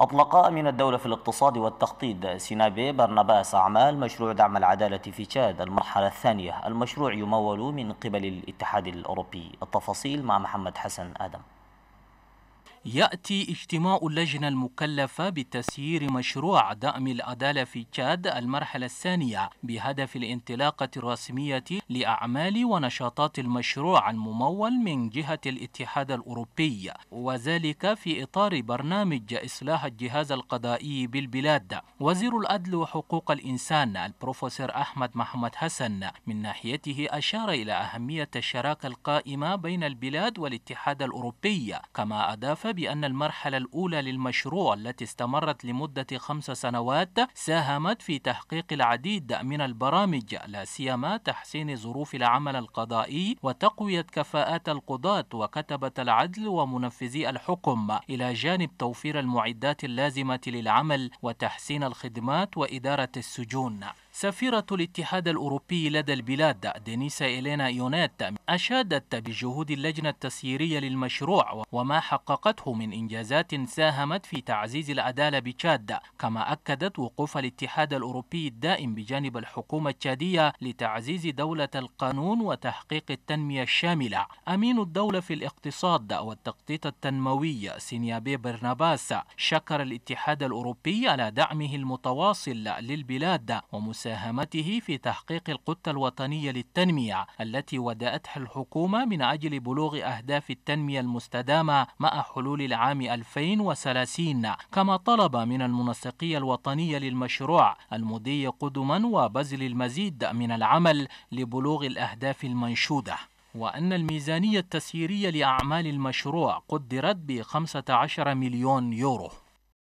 أطلق أمين الدولة في الاقتصاد والتخطيط سينابي برناباس أعمال مشروع دعم العدالة في تشاد المرحلة الثانية المشروع يمول من قبل الاتحاد الأوروبي التفاصيل مع محمد حسن آدم يأتي اجتماع اللجنة المكلفة بتسيير مشروع دعم العدالة في تشاد المرحلة الثانية بهدف الانطلاقة الرسمية لأعمال ونشاطات المشروع الممول من جهة الاتحاد الأوروبي وذلك في إطار برنامج إصلاح الجهاز القضائي بالبلاد وزير العدل وحقوق الإنسان البروفيسور أحمد محمد حسن من ناحيته أشار إلى أهمية الشراكة القائمة بين البلاد والاتحاد الأوروبي كما أضاف بأن المرحلة الأولى للمشروع التي استمرت لمدة خمس سنوات ساهمت في تحقيق العديد من البرامج لا سيما تحسين ظروف العمل القضائي وتقوية كفاءات القضاة وكتبة العدل ومنفذي الحكم إلى جانب توفير المعدات اللازمة للعمل وتحسين الخدمات وإدارة السجون سفيرة الاتحاد الأوروبي لدى البلاد دينيسا إلينا يونات أشادت بجهود اللجنة التسييرية للمشروع وما حققته من إنجازات ساهمت في تعزيز العدالة بتشاد كما أكدت وقوف الاتحاد الأوروبي الدائم بجانب الحكومة التشادية لتعزيز دولة القانون وتحقيق التنمية الشاملة أمين الدولة في الاقتصاد والتخطيط التنموي سينيابي برناباس شكر الاتحاد الأوروبي على دعمه المتواصل للبلاد ومساعدة مساهمته في تحقيق القدة الوطنية للتنمية التي ودأتها الحكومة من أجل بلوغ أهداف التنمية المستدامة مع حلول العام 2030 كما طلب من المنسقية الوطنية للمشروع المضي قدما وبذل المزيد من العمل لبلوغ الأهداف المنشودة وأن الميزانية التسييرية لأعمال المشروع قدرت ب 15 مليون يورو